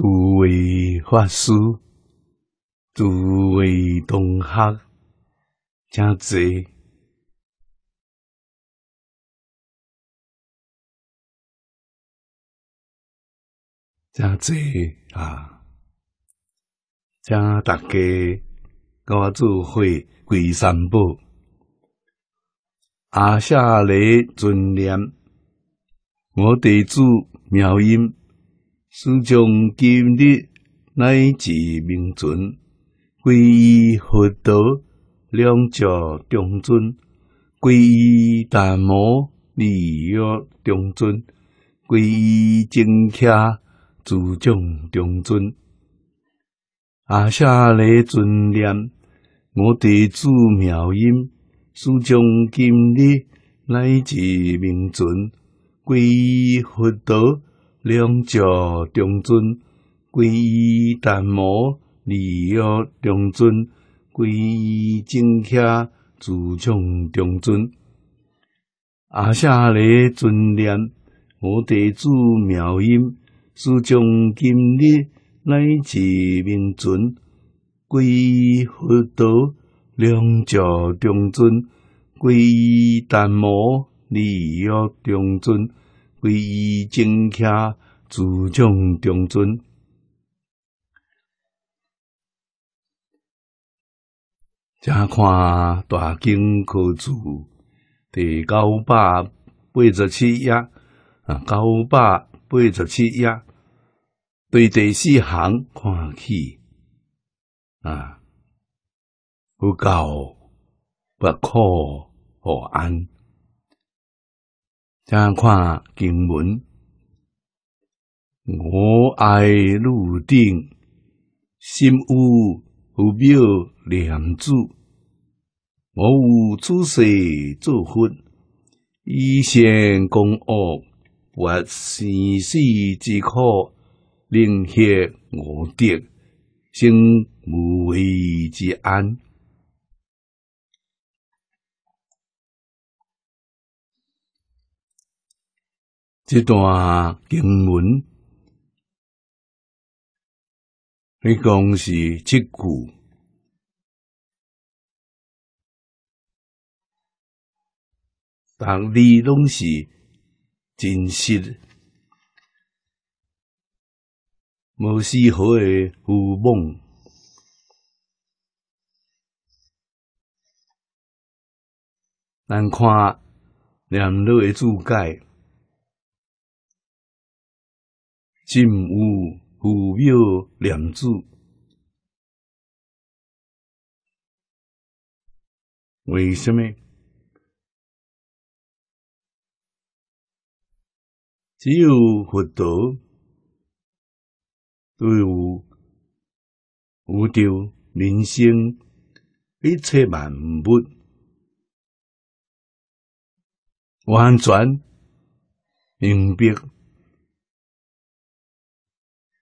诸位法师，诸位同学，真侪，真侪啊！请大家跟我做会归三宝，阿夏雷尊念，我地主妙音。师将今日乃至明尊，皈依佛陀，两教中尊；皈依大摩利约中尊；皈依精伽，诸众中尊。阿舍利尊念，我地诸妙音，师将今日乃至明尊，皈依佛陀。两教中尊，皈依檀摩；二约中尊，皈依正教；自重中尊。阿夏利尊念，我得住妙音，住从今日乃至明尊，皈依佛陀，两教中尊，皈依檀摩；二约中尊。为伊正见，注重中尊。正看大经可注第九百八十七页啊，九百八十七页对第四行看起啊，好高不可何安？再看经文，我爱入定，心无无表良足，我有诸事作佛，以善攻恶，或生死之苦，令我得生无为之安。这段经文，你讲是即句，但你拢是真实，无丝毫的浮梦。咱看两人的注解。尽无无表两字，为什么？只有佛陀对无无掉人生一切万物完全明白。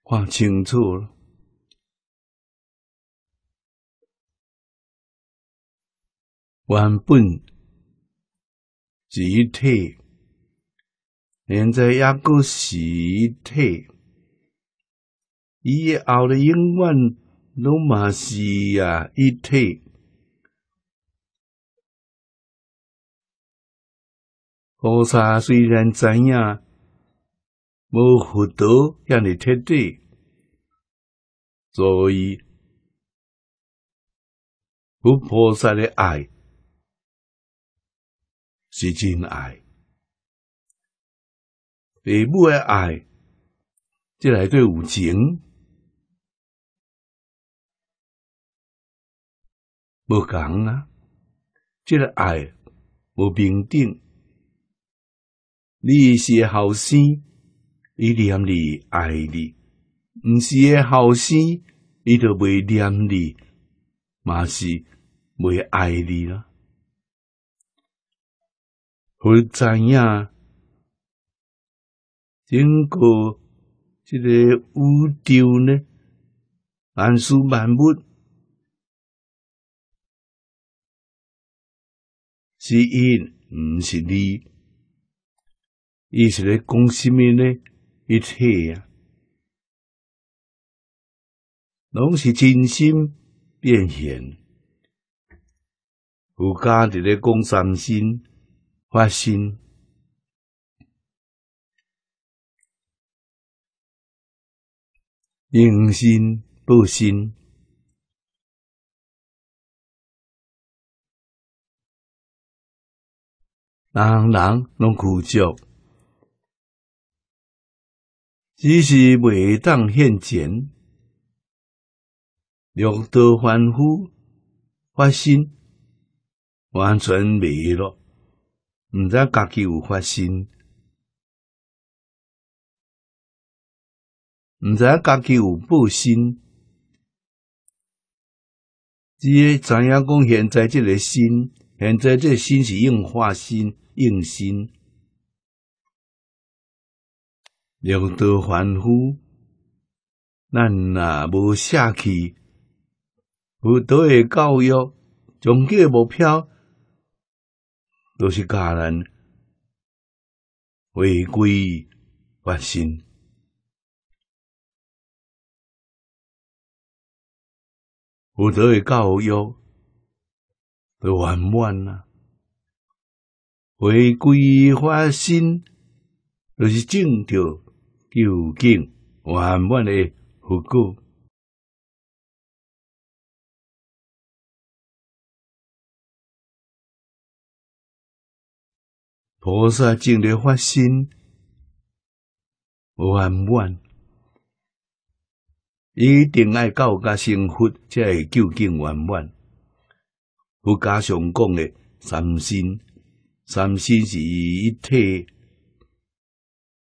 看清楚了，原本集体，现在两个实体，以后的英文罗马尼亚一体，菩萨虽然知影。无很多样你天地，所以无菩萨的爱是真爱。父母的爱，即来对无情，无讲啊！即个爱无平等，你是后生。伊念你爱你，毋是诶后生，伊著未念你，嘛是未爱你啦。佛知影，经过即个污丢呢？万事万物是因毋是汝，伊是咧讲什么呢？一切啊，拢是真心变现。有家的咧，讲善心、发心、用心、布心，人人拢固执，只是未当现前，六道凡夫发心完全没了，毋知家己有发心，毋知家己有不心，只知影讲现在这个心，现在这心是用化心、应心。令到凡夫，咱若无下弃有陀的教育，终极目标，都是教人回归本心。有陀的教育，都圆满啊，回归本心，都是正道。究竟圆满的佛故？菩萨正得法身圆满，一定爱教加修福，才会究竟圆满。佛家常讲的三心，三心是一体。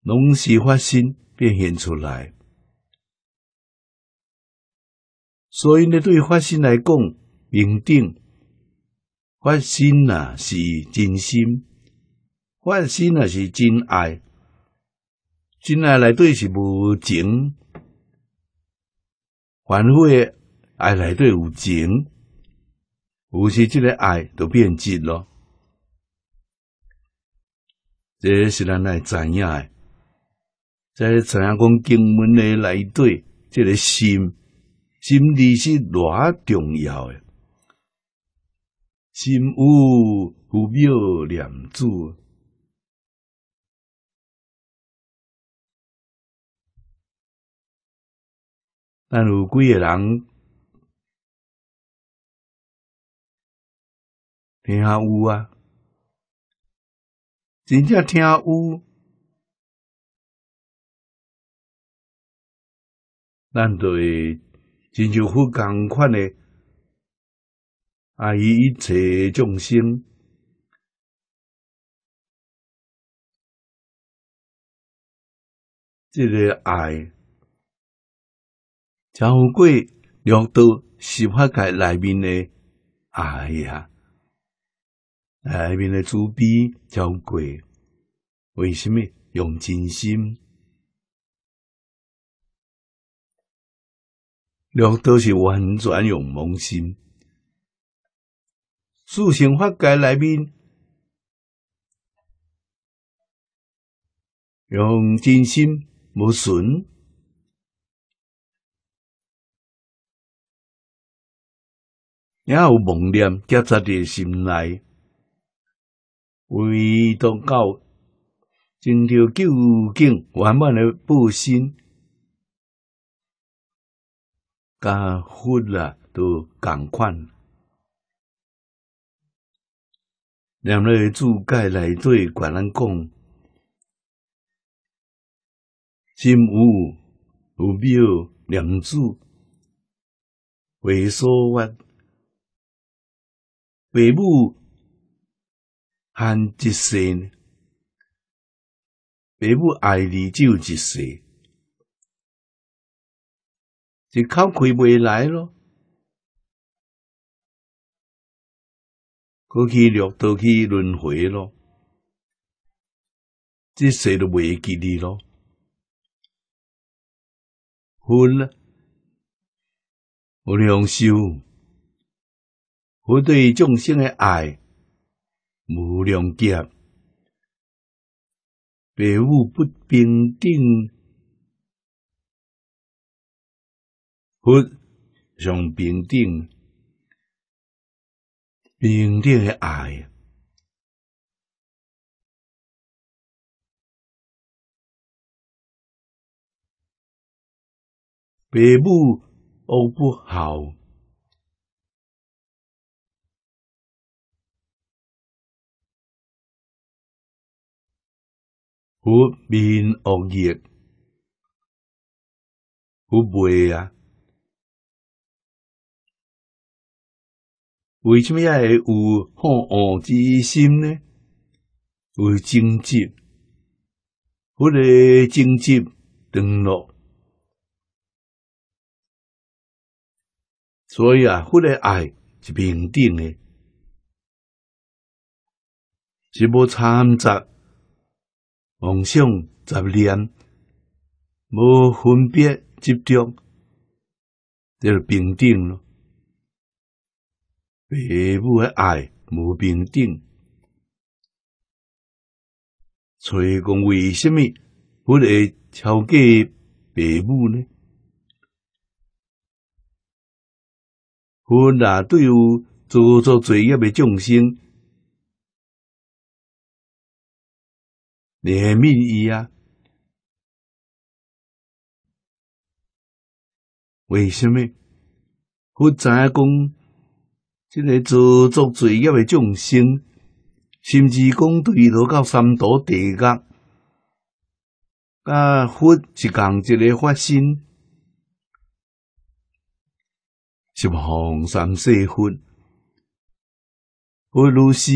拢是发生变现出来，所以呢，对发心来讲，明定发心啊是真心，发心啊是真爱，真爱来对是无情，反的爱来对有情，有时即个爱就变质了，这是咱来影的。在陈阿讲经文的内底，这个心，心地是偌重要的。心有无妙念住？但有几个人，听有啊，真正听有。咱著是亲像佛讲法诶，爱伊一切众生，即个爱超过落到心法界内面诶，爱啊，内面诶慈悲超过，为虾米用真心。若都是完全用萌心，修行法界内面用真心无损，也有妄念夹杂伫心内，唯独到真就究竟圆满的布心。甲佛啊都共款。两个住界来对寡人讲：心有有庙两柱，为所愿；父母限一世，父母爱你就一世。你考开未来咯，过去六道去轮回咯，这些都未记得咯。我，无良修，我对众生的爱无量劫，别无不平等。我上平等，平等的爱，父母好不好？我面恶业，我袂啊。为什么也会有好恶之心呢？为政减，或者政减登落，所以啊，或者爱是平等的，是无参杂妄想杂念，无分别执着，就是平等了。父母的爱无平等，以讲，为什么不会超过父母呢？我哪对有做做作业的众生怜悯伊啊？为什么知影讲即个自作罪业的众生，甚至讲对落到三途地狱，甲佛一共一个发心，是妄想四佛，不如是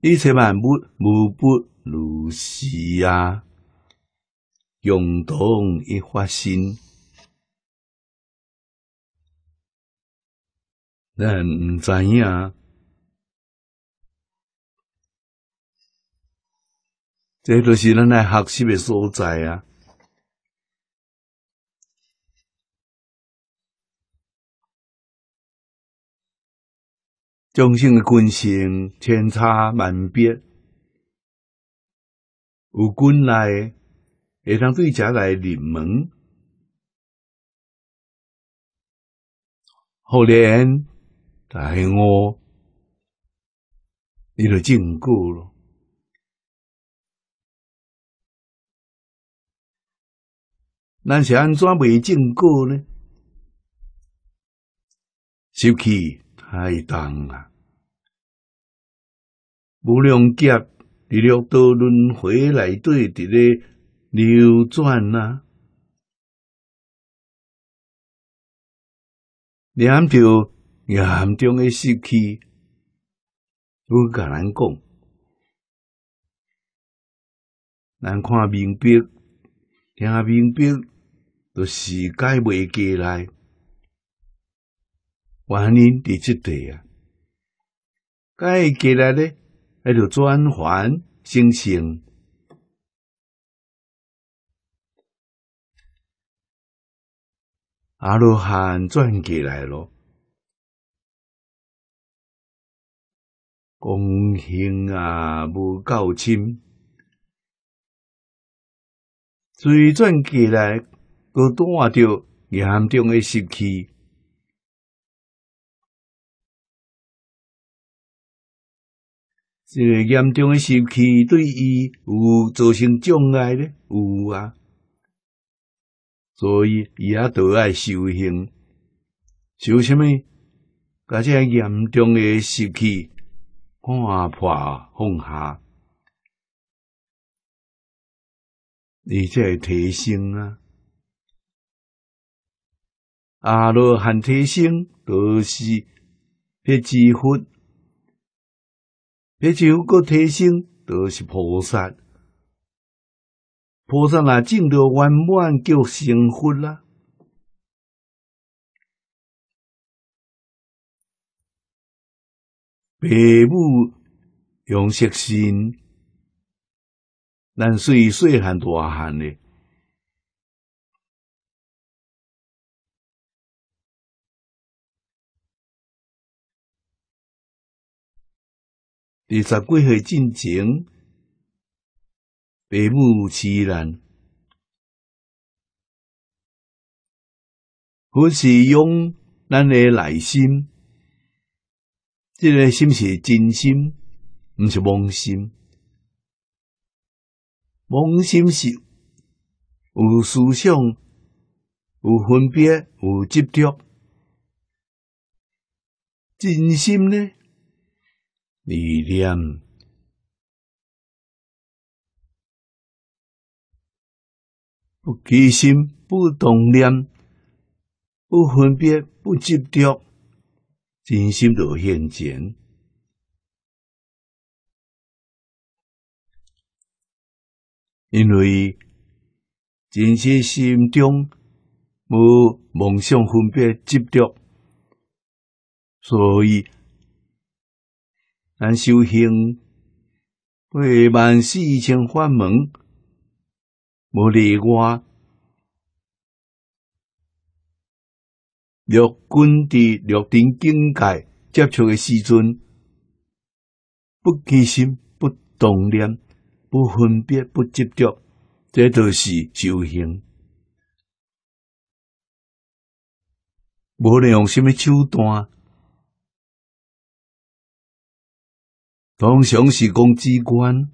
一切万物无不如是啊，共同一发心。咱唔知影，这著是咱学习的所在啊！众生的根性千差万别，有根来，会通对食来入门，后来。大系我，你都种过了。咱是安怎未种过呢？手气太重啦。无量劫，六道轮回来对伫咧流转呐。两条。严重诶时期，我甲咱讲，咱看明白，听明白，都时间未过来，原因伫即地啊，该过来咧，还著转换生生，阿罗汉转过来咯。修行啊，无够深，水转起来都带着严重诶湿气。这个严重的湿气对伊有造成障碍咧，有啊，所以伊也都爱修行，修什么？而且严重的湿气。看破放下，你才会提升啊！阿罗汉提升，都是别智慧；别修果提升，都是菩萨。菩萨那正到圆满，叫成佛啦。父母用色心，咱随岁寒大寒的，二十几岁进前，父母自然，还是用咱的内心。这个心是真心，不是妄心。妄心是有思想、有分别、有执着；真心呢，离念，不起心，不动念，不分别，不执着。真心的现前，因为真实心中无梦想分别执着，所以咱修行不万事千法门，无例外。陆军伫陆种境界接触的时阵，不起心，不动念，不分别，不执着，这都是修行。无论用什么手段，通常是讲直关。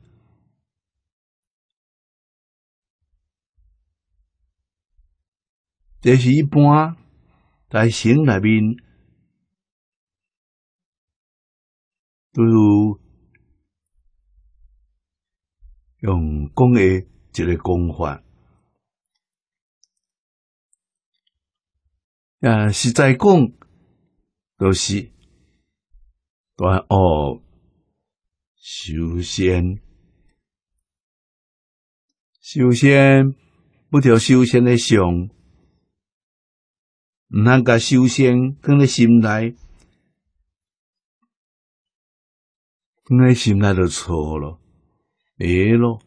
这是一般。在心内面，都有用讲的一个讲法。啊，实在讲，都是断恶、修善、修善不条修善的相。毋通甲修仙，放个心态，放个心态就错了，会喽，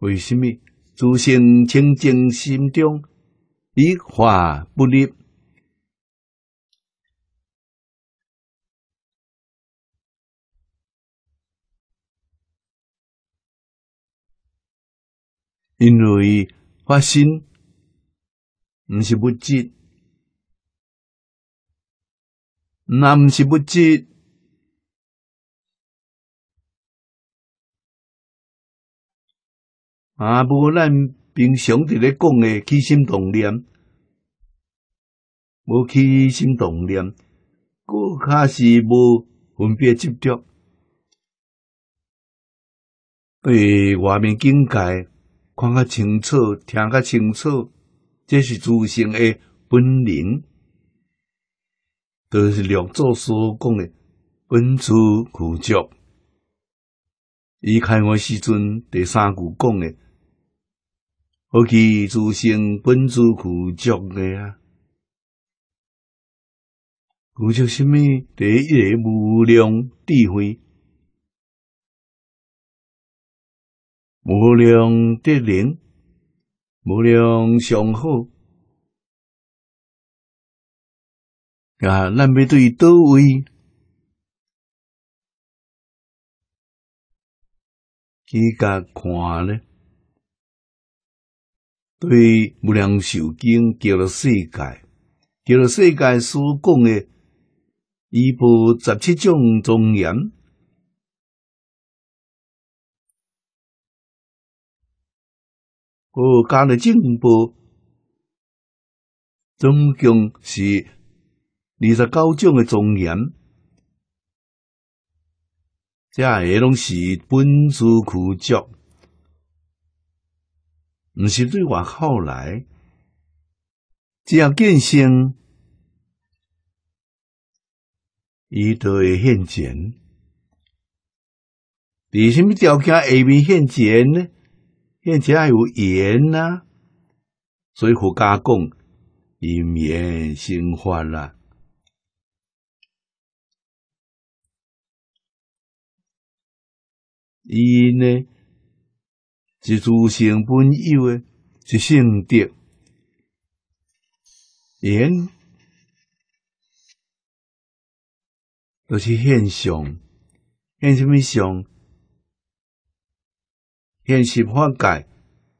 为什么？诸心清净，心中一化不立，因为发心毋是不净。那不是物质，啊，无咱平常伫咧讲诶起心动念，无起心动念，佫较是无分别执着。对，外面境界看较清楚，听较清楚，这是自性诶本能。都是六祖所讲的本自具足。伊开光时阵第三句讲的，何其自生本自具足的啊！具足什么？第一个无量智慧，无量德能，无量上好。啊！咱要对倒位几家看呢？对《无量寿经》给了世界，给了世界所讲的一部十七种庄严，我讲的进步总共是。二十九种的庄严，这下拢是本自具足，不是对外后来只要建性，以会现钱。伫什么条件下面现钱呢？现钱还有盐呐，所以佛家讲因盐生化啦？因呢，一出生本有诶一性德，因都是现象，现什么相？现实世界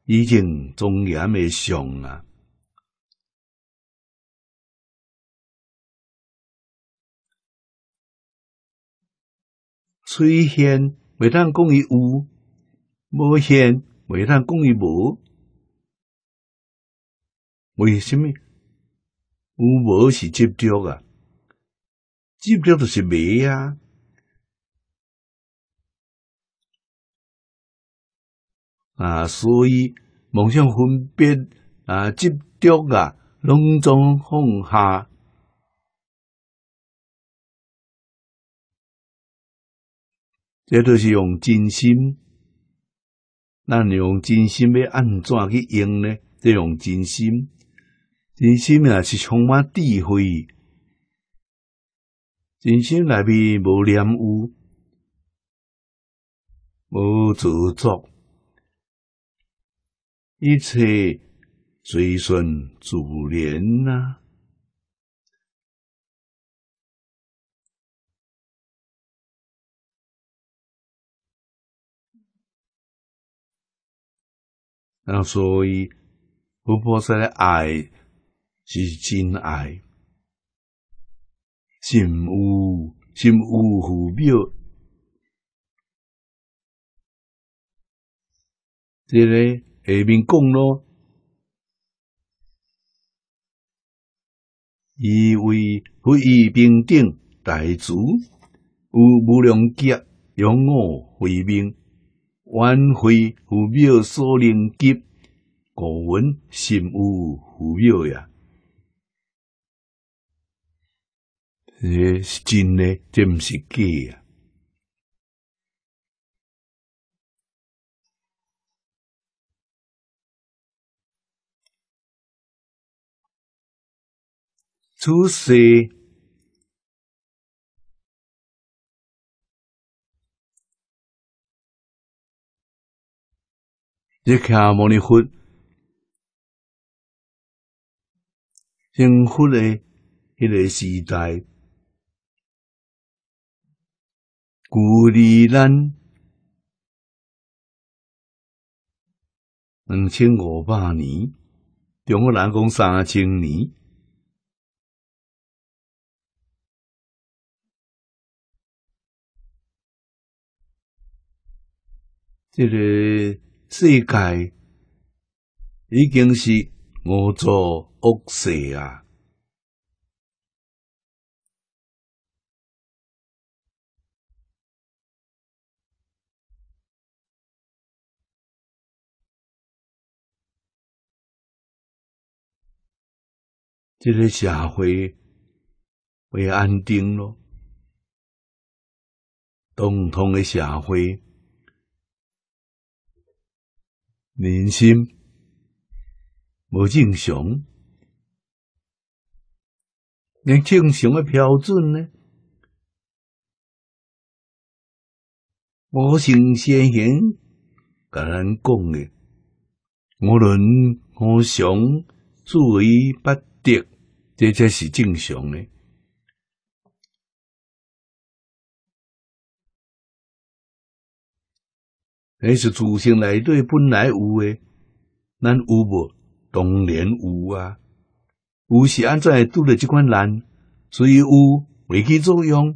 已经庄严诶相啊，出现。未当讲伊有，无现；未当讲伊无，为什么？有无是执着啊？执着就是迷啊！啊，所以梦想分别啊，执着啊，拢总放下。这都是用真心，那你用真心要安怎去用呢？得用真心，真心也是充满智慧，真心内面无染污，无造作，一切随顺自然啊。那所以，佛菩萨的爱是真爱，心无心无浮表。这个下面讲咯，依为会平等大主，无无量劫永无会兵。挽回父标所能及，古文心有浮标呀，这是真的，这不是假啊！主席。你看摩尼佛，幸福的迄个时代，鼓励咱两千五百年，中国人讲三千年，这个。世界已经是五座恶世啊！这个社会会安定咯，动同的社会。人心无正常，连正常的标准呢？无成先行，甲咱讲的，无论何想注意不得，这才是正常的。欸，是自先来对本来有诶，咱有无？当然有啊，有是安怎来堵了即款拦，所以有未起作用。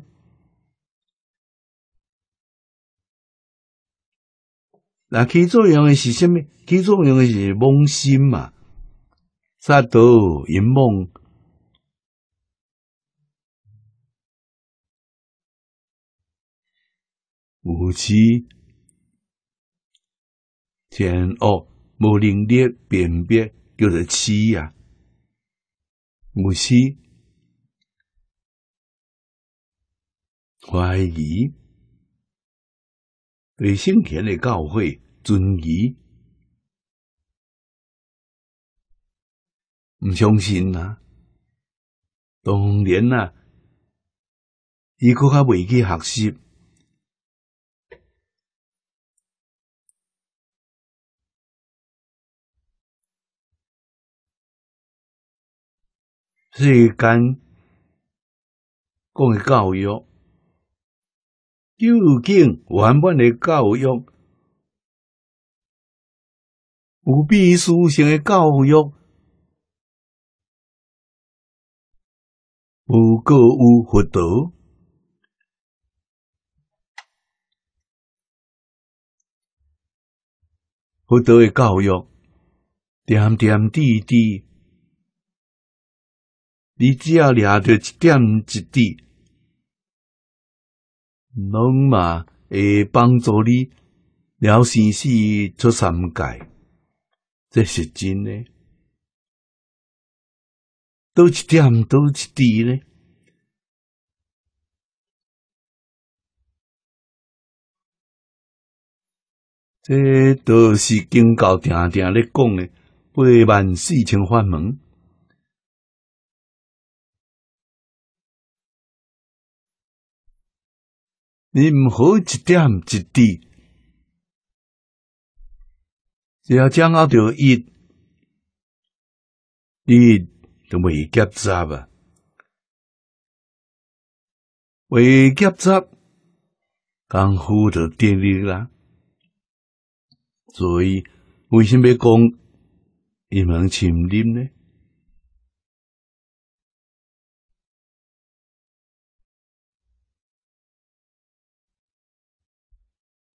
那起作用欸是虾米？起作用欸是梦心嘛，杀毒、引梦、无器。天哦，无能力辨别叫做痴啊，无痴怀疑对圣贤的教诲尊疑，唔相信啊。当然啊，伊个较未去学习。世间讲的教育，究竟原满的教育有必须性的教育，有各有佛陀，佛陀的教育点点滴滴。你只要抓着一点一滴，拢嘛会帮助你了生死出三界，这是真的。多一点多一滴呢？这都是经教定定咧讲的，八万四千法门。你唔好一点一滴，只要掌握条一，一就咪夹杂啊，为夹杂，功夫就定力啦。所以为什么讲一门深零呢？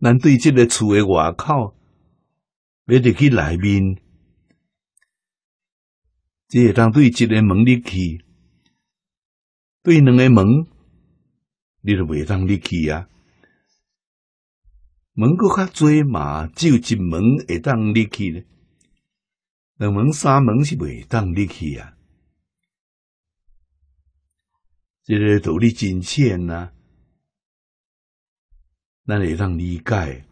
咱对这个厝的外口，要入去内面，即个当对一个门入去，对两个门，你是袂当入去啊？门搁较侪嘛，只有一门会当入去咧，两门、三门是袂当入去啊。即个道理真浅啊。咱会让理解，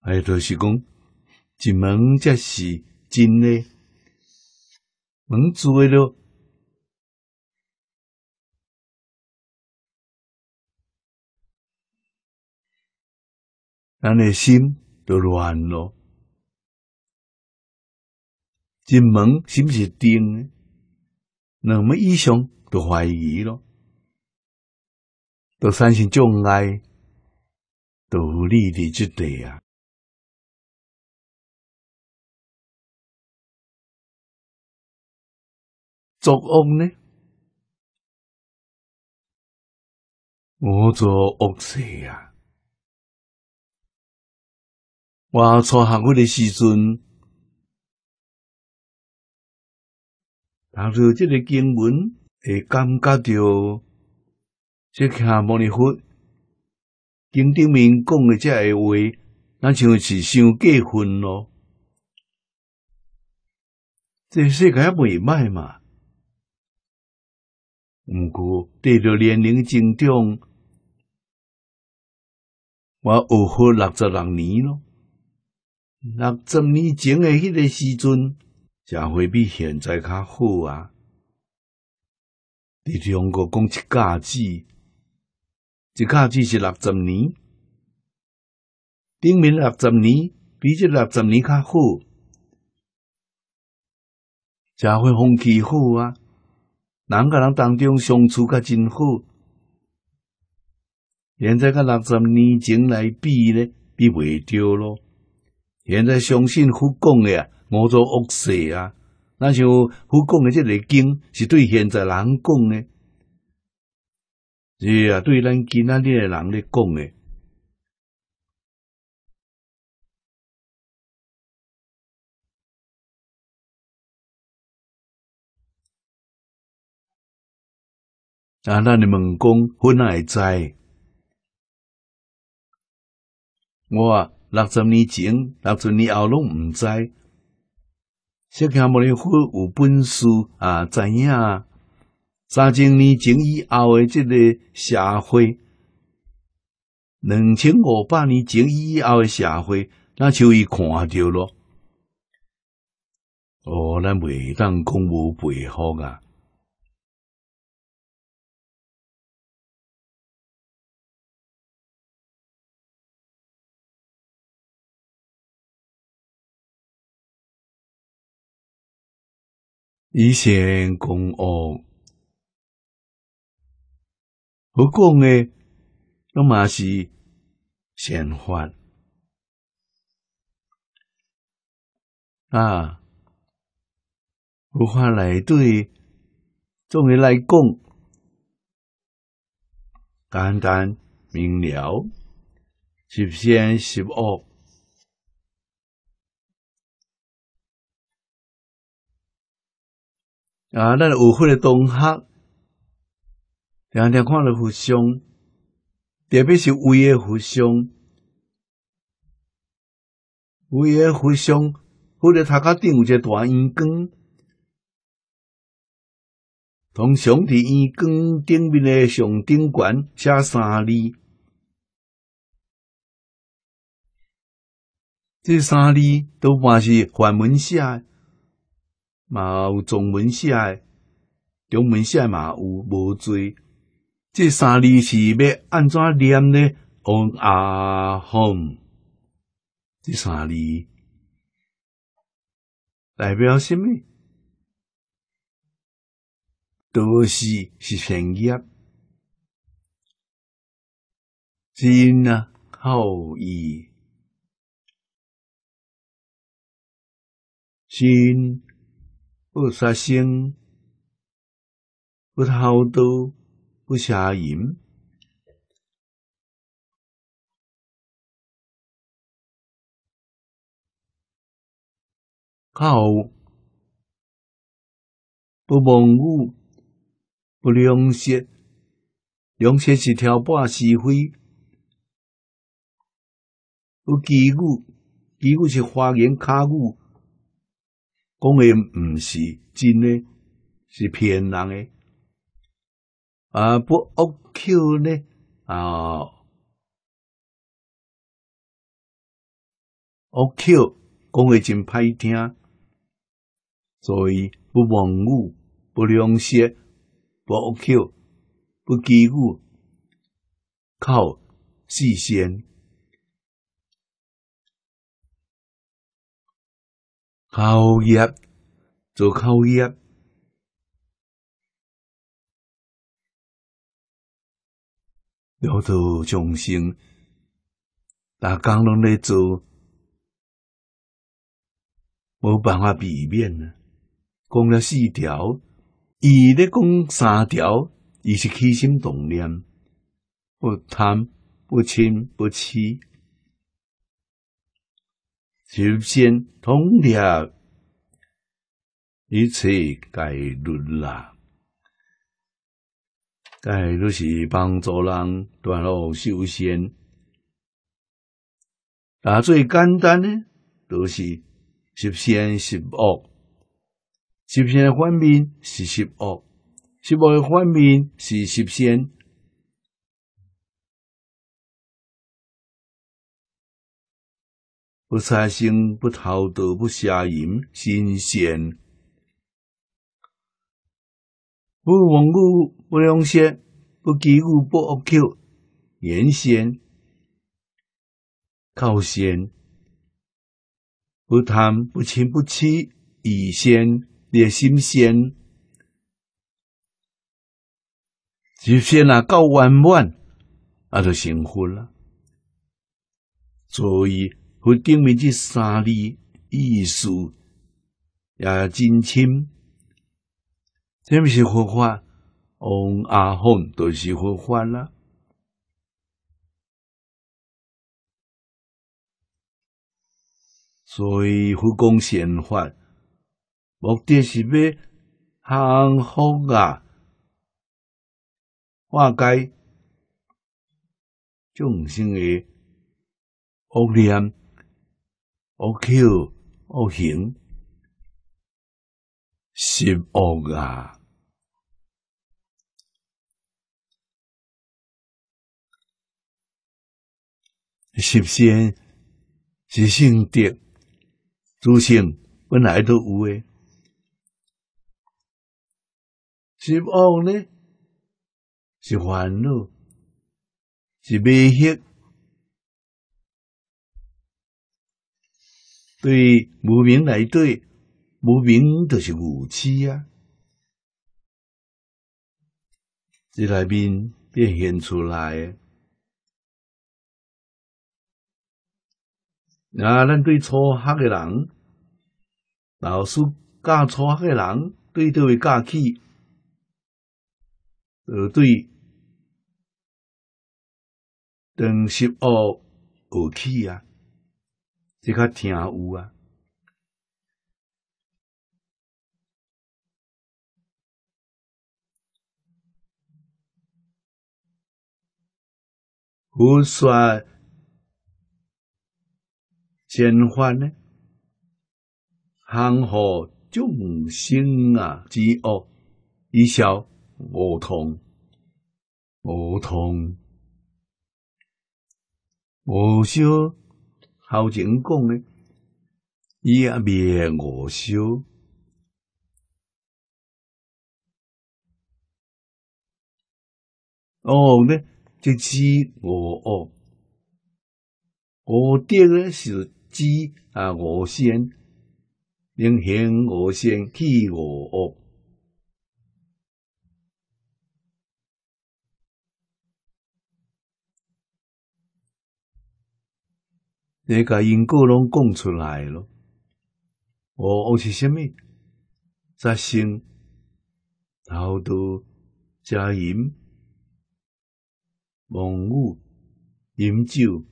哎，就是讲一门则是真诶，门主了，咱的心就乱咯。一门是不是真呢？那么一想都怀疑咯。都产生障碍、独立的这地啊，作恶呢？我作恶事啊！我初学佛的时阵，但是这个经文会感觉到。即看摩尼佛，经顶面讲个即个话，咱像是想结婚咯。即世界未歹嘛，毋过随着年龄增长，我二活六十六年咯。六十年前的迄个时阵，也会比现在较好啊。你中国讲阶级。即家只是六十年，顶面六十年比这六十年较好，社会风气好啊，人甲人当中相处甲真好。现在甲六十年前来比咧，比袂着咯。现在相信佛讲的啊，我做恶事啊，那像佛讲的这个经是对现在人讲呢。是啊，对咱今仔日诶人咧讲诶，啊，那你们讲婚内债，我六十年前、六十年后拢毋知，小加坡好有本事啊，知影。三千年前以后的这个社会，两千五百年前以后的社会，那就已看到咯。哦，咱袂当讲无背后啊！以前讲哦。何讲呢，那嘛是先化啊！显法来对，终于来讲，简单明了，识善识恶啊！咱有会的同学。常常看了佛像，特别是伟诶佛像。伟诶佛像放在头壳顶有一个大圆光，通常伫圆光顶面诶上顶悬写三字。即三字都嘛是梵文写的，也有中文写的。中文写的嘛，有无罪。这三字是要安怎念呢？嗡阿轰！这三字代表什么？都是是便宜。先呢好易，先不杀生，不偷盗。不瞎淫，靠！不妄语，不良舌，良舌是挑拨是非；不嫉妒，嫉妒是花言巧语，讲的不是真的，是骗人的。啊，不恶口呢？啊，恶口讲话真歹听，所以不妄语、不两舌、不恶口、不嫉妒，靠事先，靠业，做靠业。了，到众生，大家拢在做，没办法避免啊。讲了四条，伊咧讲三条，伊是起心动念，不贪不嗔不痴，首先通了，一切戒律啦。在都是帮助人断恶修仙。那最简单呢？都是修善、修恶，修善反面是修恶，修恶反面是修善。不杀生，不偷盗，不杀淫，心善。不妄故不两舌，不嫉故不恶口，言先，口先，不贪，不亲不痴，意先，念心先，这先啊够圆满啊就成佛了。所以，佛顶面这三字意思也真深。什毋是佛法？王阿凤都是佛法啦。所以佛公显法，目的是要行福啊，化解众生的恶念、恶求、恶行。心恶啊！是善，是圣德，诸圣本来都有诶。是恶呢，是烦恼，是未喜。对无明来对。无名就是无耻啊！这里面变现出来啊！咱对初学的人，老师教初学的人，对这会教起，呃，对等是恶有起啊！这个听有啊！不算见法呢，行乎众生啊之恶，以消无痛，无痛，无修好精功呢，伊也灭无修哦呢。知知我哦，我爹呢是知啊我先，令行我先替我哦。你个因果拢讲出来了，我恶是虾米？杂然后图、加淫。忘物饮酒，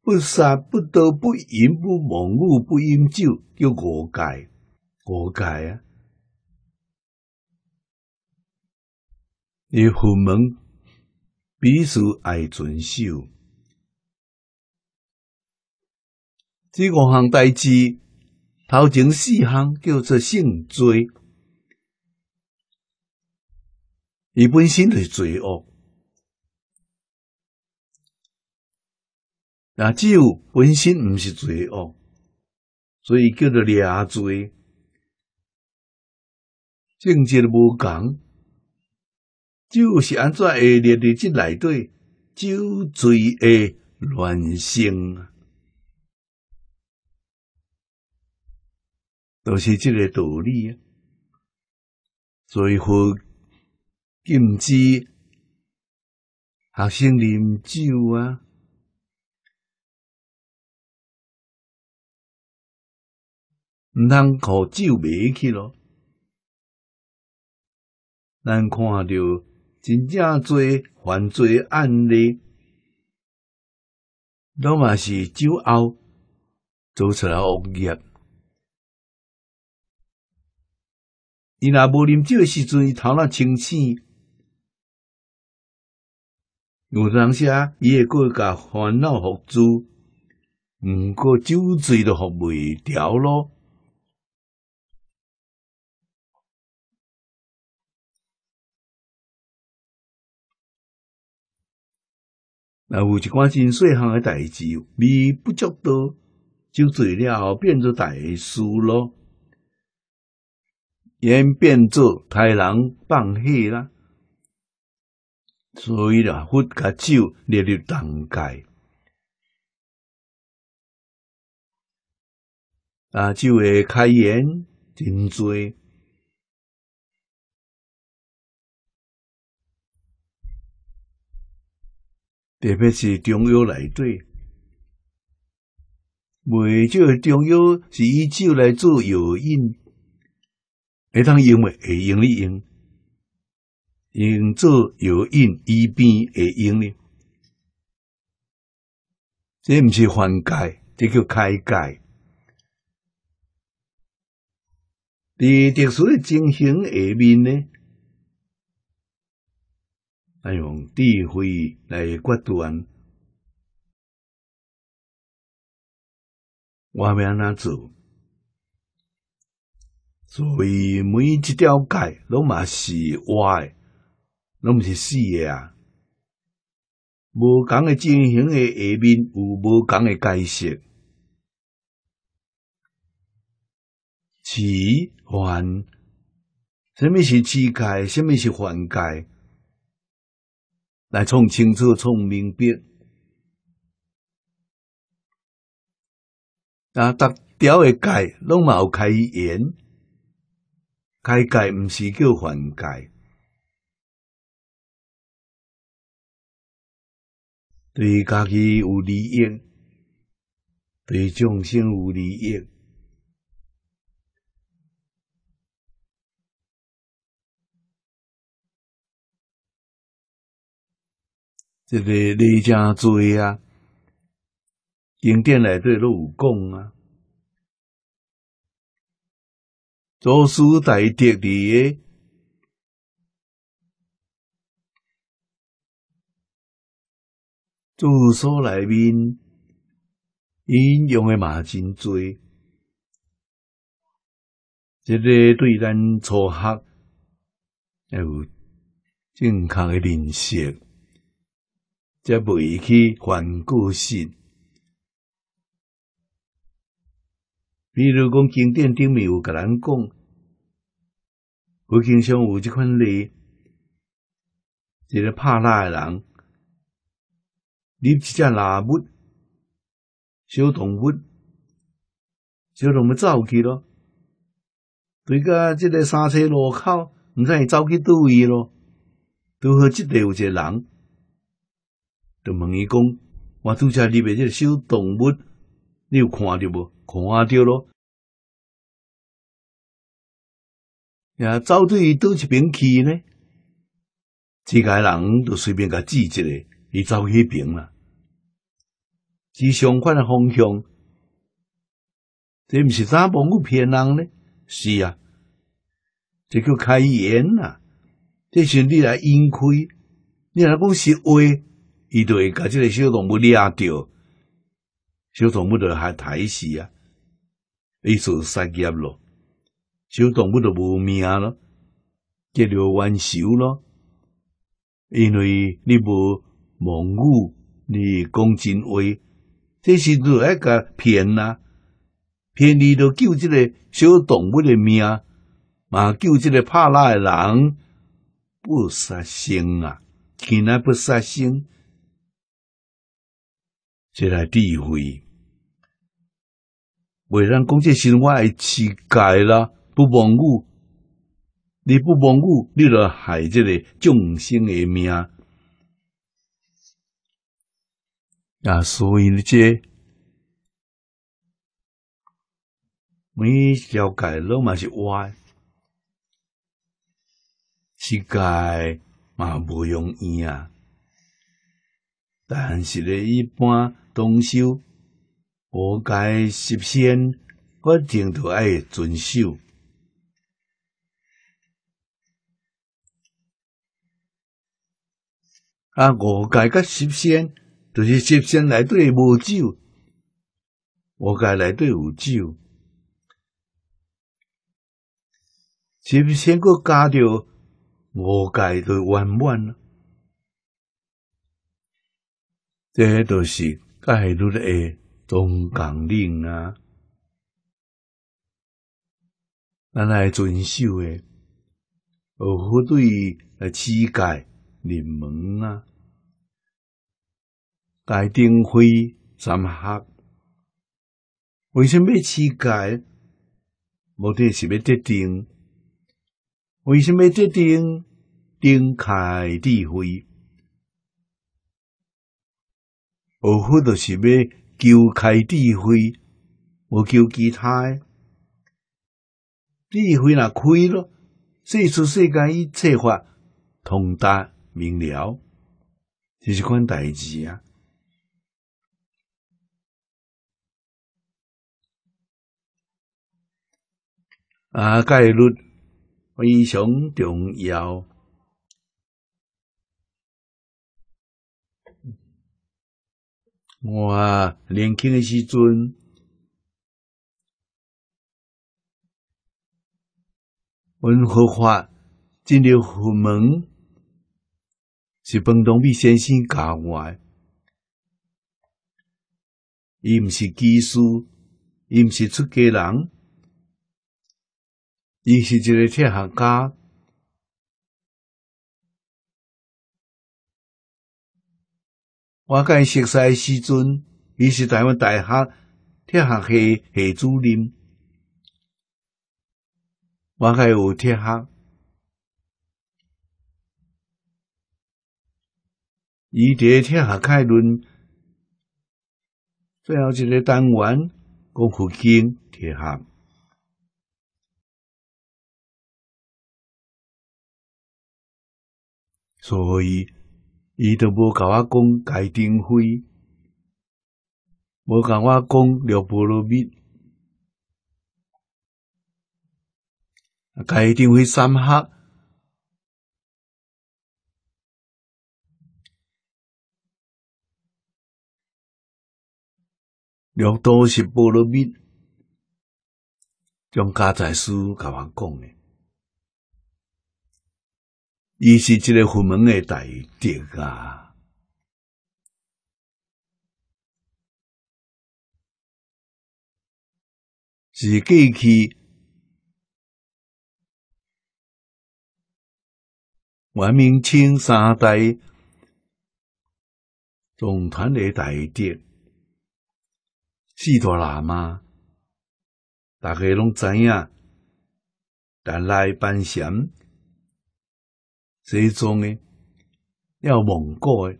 不杀不得、不饮、不忘物不饮酒，叫五戒，五戒啊。入佛门必须爱遵守，这五项代志，头前四项叫做性罪。伊本身是罪恶，那只有本身毋是罪恶，所以叫做掠罪，性质无共，酒是安怎会列的即内底？酒罪的乱性啊，都是即个道理啊，所以喝禁止学生啉酒啊，毋通靠酒买去咯。咱看到真正做犯罪案例，都嘛是酒后做出了恶业。伊若无啉酒的时阵，伊头脑清醒。有阵时啊，伊会过加烦恼、恶作，毋过酒醉都学袂了咯。那有一寡真细项嘅代志，你不足多就醉了，后变做大事咯，演变做大人放弃啦。所以啦，甲酒列入同界，啊，酒开真多，特别是中药中药是来做当用会用哩用。用做药引，以便下用呢？这毋是换届，这叫开界。在特殊的情形下面呢，用智慧来决断，我便哪做？所以每一条界拢嘛是歪。拢毋是死诶啊！无共诶情形诶下面有无共诶解释？此还，虾米是世界，虾米是还界？来创清楚，创明白。啊！逐条诶界，拢嘛有开言，开界毋是叫还界。对家己有利益，对众生有利益，这个礼诚做啊，经典内底都有讲啊，做事大德礼诶。住所内面引用的嘛真多，即个对咱初学要有正确的认识，才未去犯过执。比如讲，经典顶面有甲咱讲，佛经上有即款理，一个怕辣诶人。捏一只动物，小动物，小动物走去咯。对个，即个三岔路口，毋知系走去倒位咯。刚好即地有个人，就问伊讲：，我拄则入面即个小动物，你有看着无？看着咯。也走对倒一边去呢。即个人都随便甲指一下。伊走迄边啦，是相反的方向。这毋是三帮去骗人呢？是啊，这叫开眼啊，这是你来引开，你若讲实话，伊就会甲即个小动物抓到，小动物就害歹死啊！伊做失业咯，小动物就无命咯，结了冤仇咯，因为你无。蒙兀，你讲真话，这是另外甲个偏啦，骗哩都救这个小动物的命，嘛救这个怕辣的人，不杀生啊，竟然不杀生，这来智慧，袂当讲这心的世界啦，不蒙语，你不蒙语，你了害这个众生的命。啊，所以呢，这每修改拢嘛是歪，世界嘛不容易啊。但是呢，一般动手我该实现，我一定都爱遵守。啊，我改个实现。就是接生内底无酒，我家内底有酒。接生佫加着，我界的圆满了。这些都是概率的中纲领啊，咱来遵守的，而好对来起解联盟啊。开智慧三合，为什么要起盖？目的是要得定，为什么要决定定开智慧？我好多是要求开智慧，无求其他。智慧若开了，世出世间一切法通达明了，就是款代志啊。啊，概率非常重要。我年轻的时候，闻佛法、进入佛门，是彭东义先生教我的。伊毋是技师，伊毋是出家人。伊是一个天学家，我甲伊熟识时阵，伊是台湾大学天学系系主任，我甲伊有天学，伊伫一天学概论最后一个单元讲古今天学。所以，伊都无甲我讲戒定慧，无甲我讲六波罗蜜。啊，戒定三克，六度是波罗蜜，将家在书甲我讲的。伊是一个佛门的大德啊，是过去元明清三代总团的大德，四大喇嘛，大家拢知影，但来办香。西藏的，要蒙古的，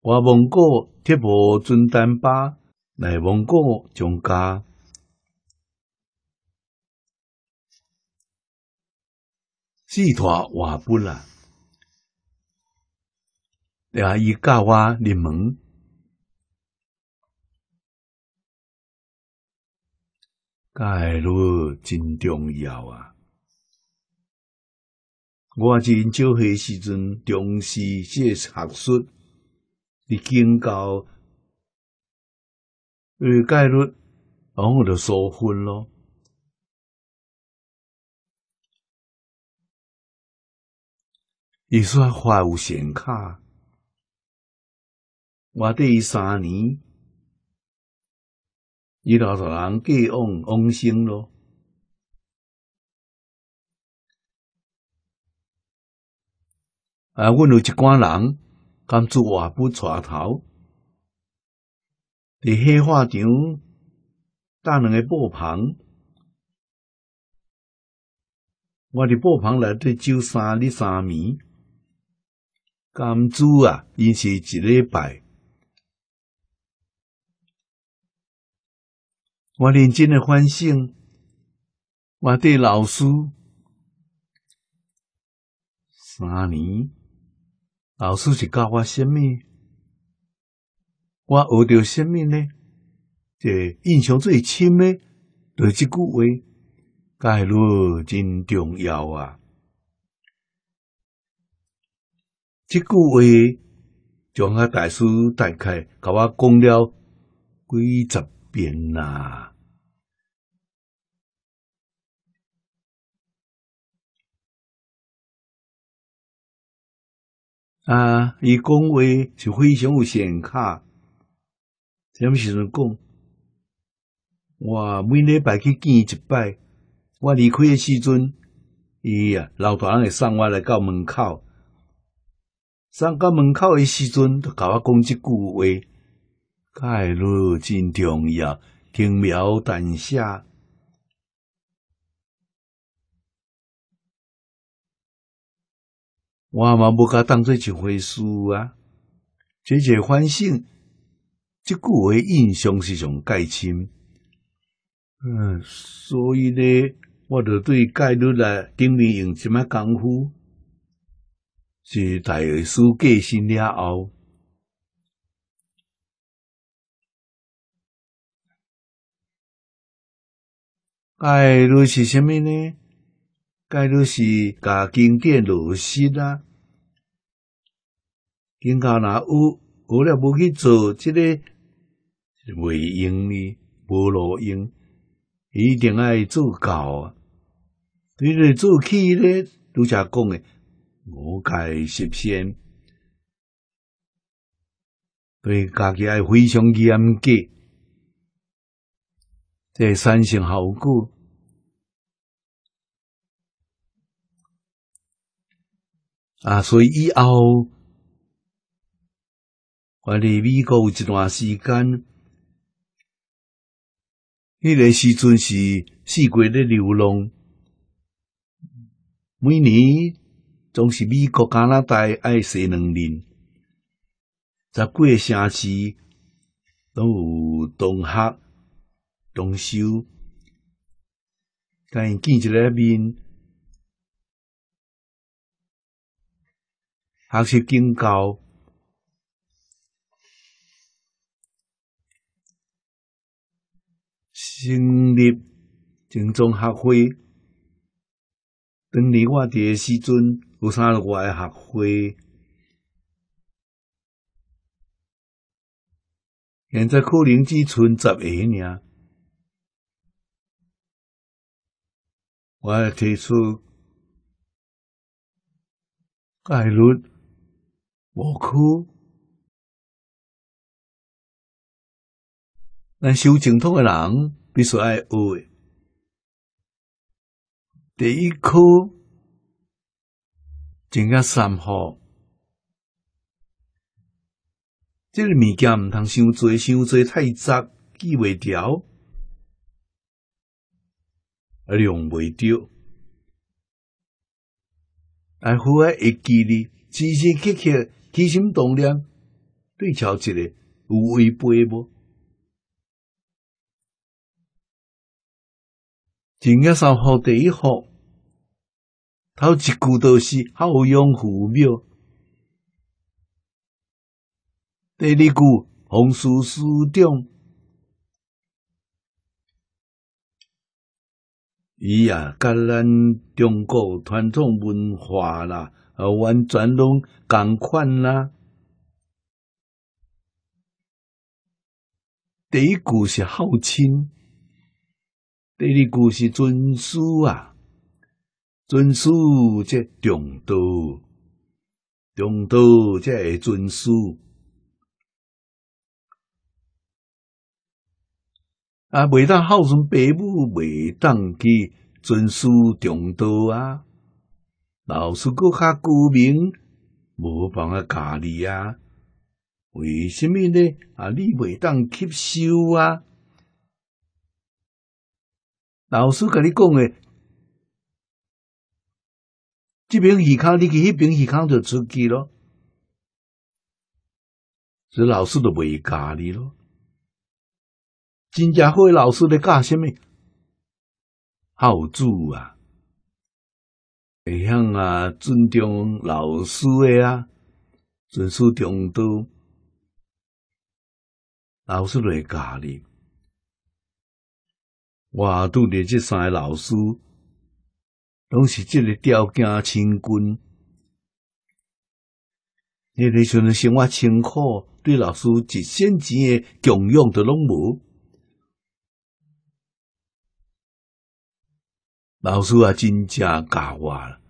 我蒙古铁布尔丹巴内蒙古张家，四大活本啊，啊，伊教我入门，教入真重要啊。我以前小学时阵重视即个学术，伫经教、尔概率，然后就疏分咯。伊说发有善卡，我得伊三年，伊老大人皆往往生咯。啊！阮有一寡人，甘资话不传头，伫黑化场打两个布棚，我伫布棚内底就三日三暝，甘资啊，因是一礼拜。我认真的反省，我对老师三年。老师是教我什么？我学到什么呢？这印象最深的，就这句话：“戒律真重要啊！”这句话，像阿大师大概甲我讲了几十遍啦。啊，伊讲话是非常有显卡。什么时阵讲？哇，每礼拜去见一摆。我离开的时阵，伊啊，老大人会送我来到门口。送到门口的时阵，都甲我讲一句话：，概率真重要，轻描淡写。我嘛不甲当做一回事啊！这这反省，即句话印象是上解深。嗯，所以呢，我就对概率来定位用什么功夫？是大书解新了后，概率是虾米呢？概率是教经典落实啦。应该若有，我了去做，这个是袂用呢，无路用，一定爱做教啊。对对，做起咧，拄则讲诶，我该实现，对家己爱非常严格，这产生后果啊。所以以后。我伫美国有一段时间，迄个时阵是四季咧流浪，每年总是美国、加拿大爱西两年，十几个城市都有同学同修，因见一个面学习警教。成立正宗学会，当年我伫诶时阵有三六个学会，现在可能只剩十个尔。我提出概率无可，咱修净土诶人。必须爱学诶。第一课，正甲三号，即、个物件毋通伤做，伤做太杂，记袂牢，而用袂着。爱好爱会记哩，时时刻刻提心动念，对照一个有违背无？第一首好第一好，头一句都是孝养父母。第二句红书书长，伊啊，甲咱中国传统文化啦，啊，完全拢共款啦。第一句是孝亲。第二句是尊师啊，尊师即重道，重道即会尊师。啊，未当孝顺父母，未当去尊师重道啊。老师搁较高明，无办啊教你啊。为什么呢？啊，你未当吸收啊。老师跟你讲的，这边是看你去，那边是看就出去了。这老师都不会教你了。真正好的老师在教什么？好助啊，会向啊，尊重老师啊，尊师重道，老师在教你。我拄着这三个老师，拢是这个条件清军，你那时候生活清苦，对老师一 c 钱诶 t 用供养都拢无，老师也真正教我了，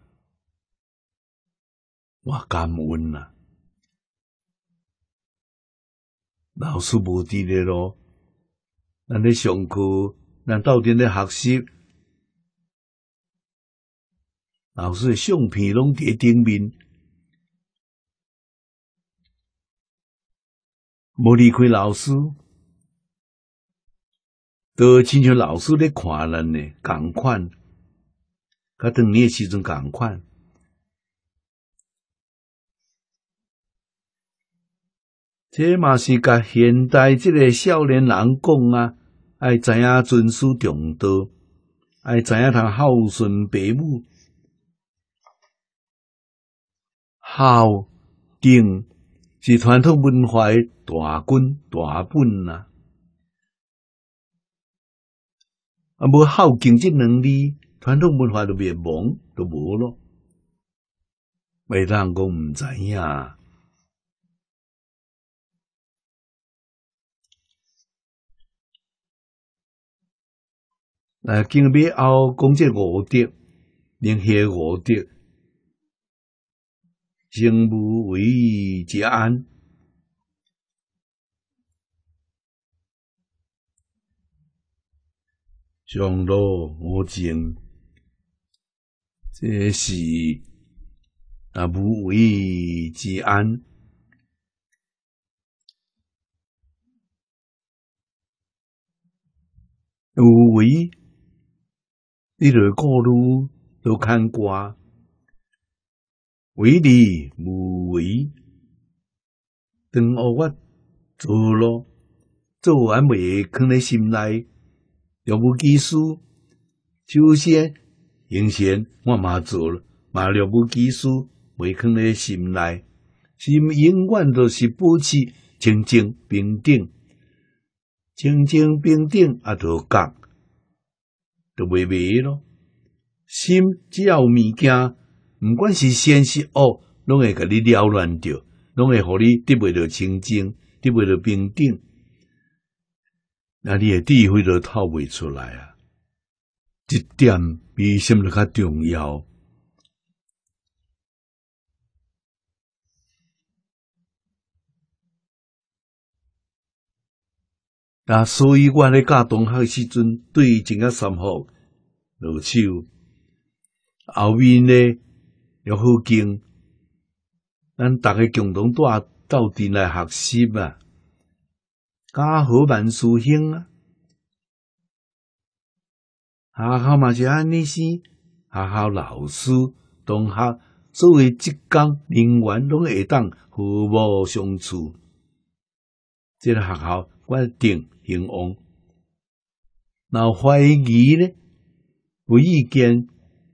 我感恩啊。老师无知咧咯，咱咧上课？咱到阵咧学习，老师诶，相片拢伫顶面，无离开老师，都亲像老师咧看咱咧，讲款，甲当年诶时阵种讲款。这嘛是甲现代即个少年人讲啊。爱知影尊师重道，爱知影通孝顺父母，孝敬是传统文化诶大根大本啊。啊，无孝敬即两字，传统文化都灭亡都无咯。咪当讲毋知影。那经灭后，讲这五德，名曰五德，行不为则安，常乐无惊，这是啊，不为之安，有为你对顾虑，都牵挂，为利无为。等我我做了，做完未，放咧心内，了不起事。首先，以前我妈做了，妈了不起事，未放咧心内，心永远都是保持清净平定。清净平定啊，都讲。都袂迷咯，心只要有物件，毋管是善是恶，拢会甲你扰乱着，拢会互你得袂到清净，得袂到平等，那你诶智慧到透未出来啊，这点比什么都较重要。啊，所以，我咧教同学的时阵，对于个上课、老手。后面咧又好经，咱大家共同带斗阵来学习啊，教好万舒心啊。学校嘛是安尼些，学校老师、同学作为职工人员拢会当和睦相处，即个学校我定。平庸，那怀疑呢？无意见，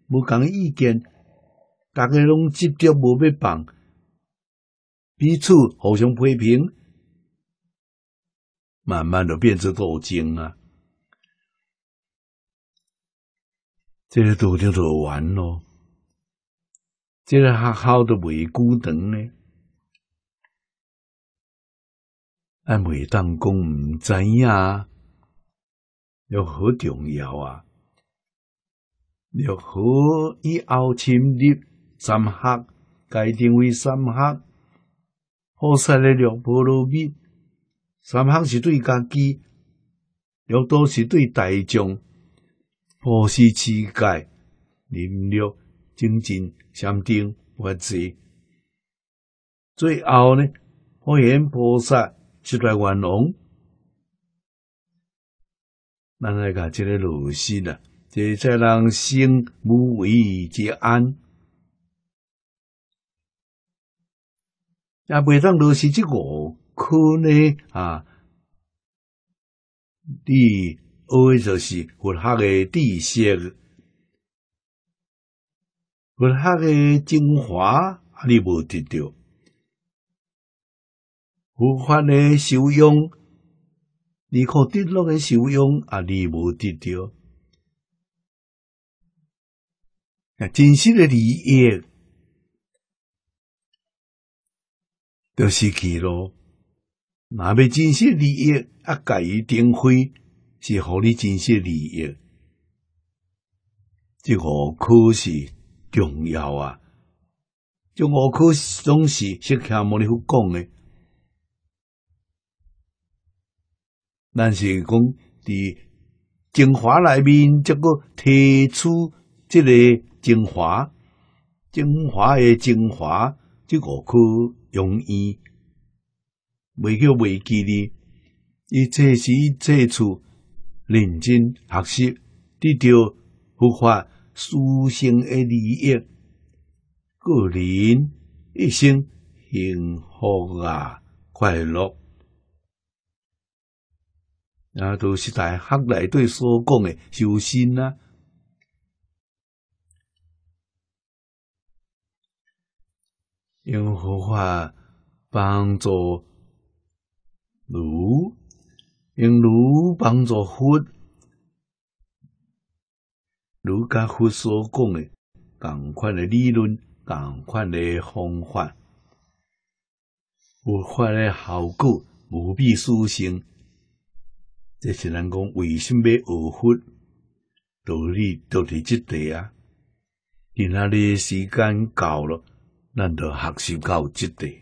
无讲意见，大家拢执着无要放，彼此互相批评，慢慢的变成斗争啊！这些斗争就完咯，这些学校都未孤等呢。俺未当讲毋知影，六好重要啊？六好以后深入三学，界定为三学。好萨的六波罗蜜，三学是对家己，六多是对大众，破除世界，忍辱、精进、禅定、佛智。最后呢，佛言菩萨。是来冤枉，咱来看这个老师啊，就是让人心无为而安，也袂当老师这个课呢啊，你学就是佛学的知识，佛学的精华，你无得到。佛法的修用，你可得落的修用啊？你无得着，那真实的利益，就失去咯。那要真实利益啊，改于定慧是何你真实利益？这个考是重要啊！这我考是总是是看莫尼夫讲的。但是讲，伫精华内面，则个提出即个精华，精华的精华，即五可容易，未叫未记哩。伊这是这次认真学习，得到佛法殊胜的利益，个人一生幸福啊，快乐。啊，都是大学内对所讲的修心啊，用佛法帮助如，用如帮助佛，如跟佛所讲的，共款的理论，共款的方法，佛法的效果无比殊胜。这是咱讲为什么学佛道理都伫即地啊。今仔日时间够了，咱就学习到即地。